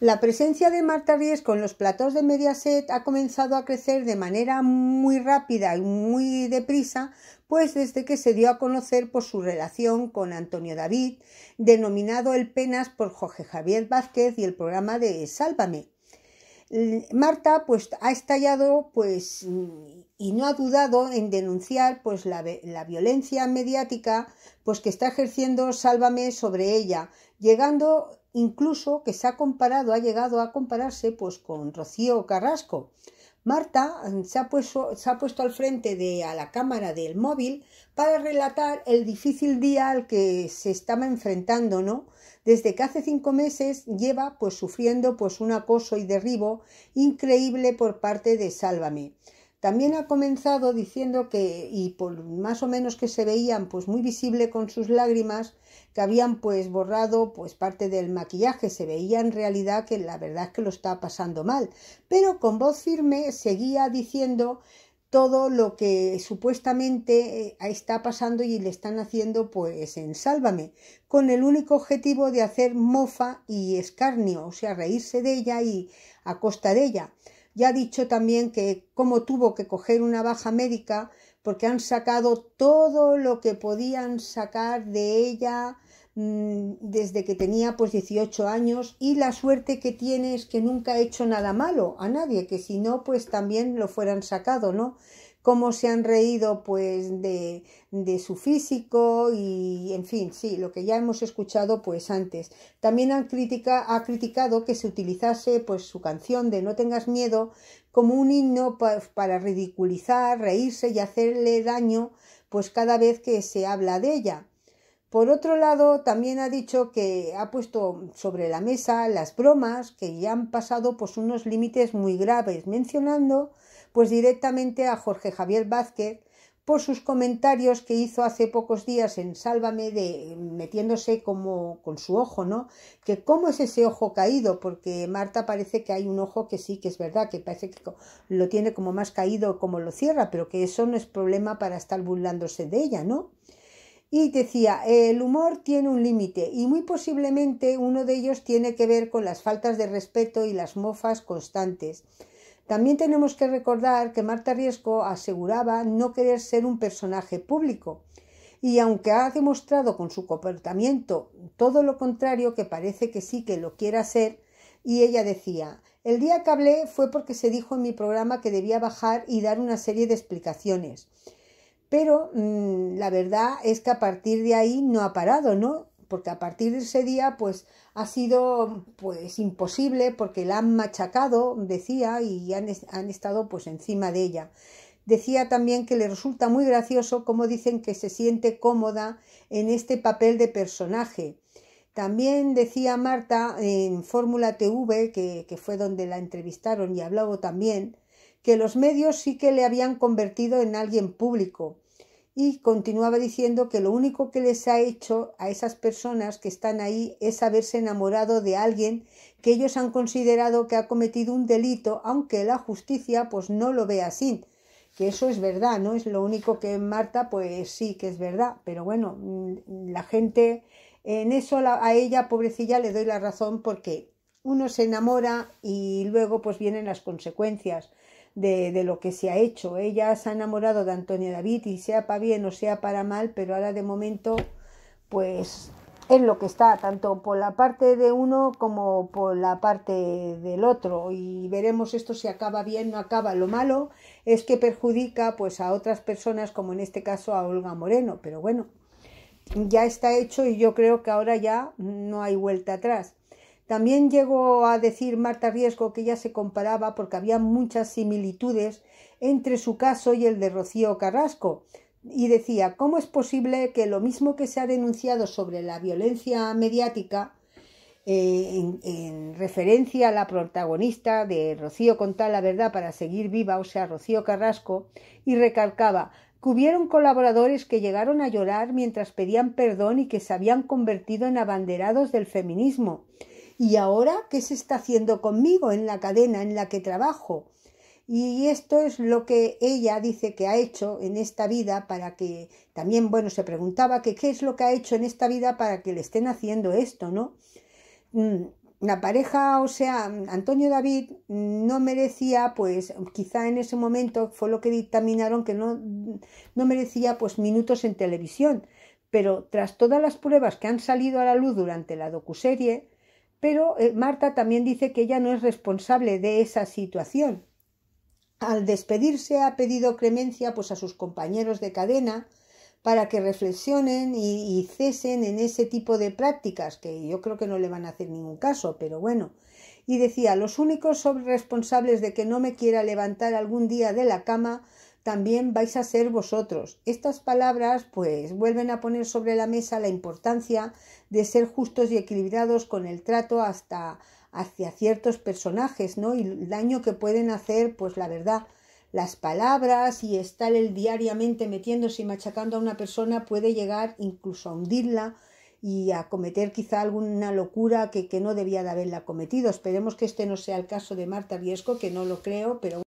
La presencia de Marta Ries con los platos de Mediaset ha comenzado a crecer de manera muy rápida y muy deprisa, pues desde que se dio a conocer por su relación con Antonio David, denominado El Penas por Jorge Javier Vázquez y el programa de Sálvame. Marta pues ha estallado pues y no ha dudado en denunciar pues la, la, violencia mediática pues que está ejerciendo Sálvame sobre ella, llegando incluso que se ha comparado, ha llegado a compararse pues con Rocío Carrasco. Marta mm, se ha, puesto, al frente de a la cámara del móvil para relatar el difícil día al que se estaba enfrentando, ¿no? Desde que hace cinco meses lleva pues sufriendo pues un acoso y derribo increíble por parte de Sálvame. También ha comenzado diciendo que, y por más o menos que se veían pues muy visible con sus lágrimas, que habían pues borrado pues parte del maquillaje, se veía en realidad que la verdad es que lo está pasando mal, pero con voz firme seguía diciendo todo lo que supuestamente eh, está pasando y le están haciendo pues en Sálvame, con el único objetivo de hacer mofa y escarnio, o sea, reírse de ella y a costa de ella. Ya ha dicho también que cómo tuvo que coger una baja médica porque han sacado todo lo que podían sacar de ella mm, desde que tenía pues 18 años y la suerte que tiene es que nunca ha hecho nada malo a nadie, que si no pues también lo fueran sacado, ¿no? cómo se han reído pues de, su físico y en fin, sí, lo que ya hemos escuchado pues antes. También ha criticado que se utilizase pues su canción de No tengas miedo como un himno para ridiculizar, reírse y hacerle daño pues cada vez que se habla de ella. Por otro lado, también ha dicho que ha puesto sobre la mesa las bromas que ya han pasado pues unos límites muy graves, mencionando pues directamente a Jorge Javier Vázquez por sus comentarios que hizo hace pocos días en Sálvame de metiéndose como con su ojo, ¿no? Que cómo es ese ojo caído, porque Marta parece que hay un ojo que sí que es verdad, que parece que lo tiene como más caído como lo cierra, pero que eso no es problema para estar burlándose de ella, ¿no? Y decía, el humor tiene un límite y muy posiblemente uno de ellos tiene que ver con las faltas de respeto y las mofas constantes. También tenemos que recordar que Marta Riesco aseguraba no querer ser un personaje público, y aunque ha demostrado con su comportamiento todo lo contrario, que parece que sí que lo quiera ser, y ella decía, el día que hablé fue porque se dijo en mi programa que debía bajar y dar una serie de explicaciones. Pero mm, la verdad es que a partir de ahí no ha parado, ¿no? porque a partir de ese día pues ha sido pues imposible porque la han machacado, decía, y han, han estado pues encima de ella. Decía también que le resulta muy gracioso cómo dicen que se siente cómoda en este papel de personaje. También decía Marta en Fórmula TV, que, que fue donde la entrevistaron y hablaba también, que los medios sí que le habían convertido en alguien público, y continuaba diciendo que lo único que les ha hecho a esas personas que están ahí es haberse enamorado de alguien que ellos han considerado que ha cometido un delito, aunque la justicia pues no lo ve así. Que eso es verdad, ¿no? Es lo único que Marta pues sí que es verdad, pero bueno, mm, la gente en eso a ella pobrecilla le doy la razón porque uno se enamora y luego pues vienen las consecuencias de, lo que se ha hecho. Ella se ha enamorado de Antonio David y sea para bien o sea para mal, pero ahora de momento pues es lo que está, tanto por la parte de uno como por la parte del otro. Y veremos esto si acaba bien, no acaba. Lo malo es que perjudica pues a otras personas, como en este caso a Olga Moreno. Pero bueno, ya está hecho y yo creo que ahora ya no hay vuelta atrás. También llegó a decir Marta Riesgo que ya se comparaba porque había muchas similitudes entre su caso y el de Rocío Carrasco. Y decía, ¿cómo es posible que lo mismo que se ha denunciado sobre la violencia mediática eh, en, en, referencia a la protagonista de Rocío Contar la Verdad para seguir viva, o sea, Rocío Carrasco, y recalcaba, que hubieron colaboradores que llegaron a llorar mientras pedían perdón y que se habían convertido en abanderados del feminismo. ¿Y ahora qué se está haciendo conmigo en la cadena en la que trabajo? Y esto es lo que ella dice que ha hecho en esta vida para que también, bueno, se preguntaba qué es lo que ha hecho en esta vida para que le estén haciendo esto, ¿no? Mm, la pareja, o sea, Antonio David no merecía, pues quizá en ese momento fue lo que dictaminaron que no, no merecía pues minutos en televisión, pero tras todas las pruebas que han salido a la luz durante la docuserie, pero eh, Marta también dice que ella no es responsable de esa situación. Al despedirse ha pedido clemencia pues, a sus compañeros de cadena para que reflexionen y, cesen en ese tipo de prácticas, que yo creo que no le van a hacer ningún caso, pero bueno. Y decía, los únicos son responsables de que no me quiera levantar algún día de la cama también vais a ser vosotros. Estas palabras pues vuelven a poner sobre la mesa la importancia de ser justos y equilibrados con el trato hasta hacia ciertos personajes, ¿no? Y el daño que pueden hacer, pues la verdad, las palabras y estar el diariamente metiéndose y machacando a una persona puede llegar incluso a hundirla y a cometer quizá alguna locura que, que no debía de haberla cometido. Esperemos que este no sea el caso de Marta Riesco, que no lo creo, pero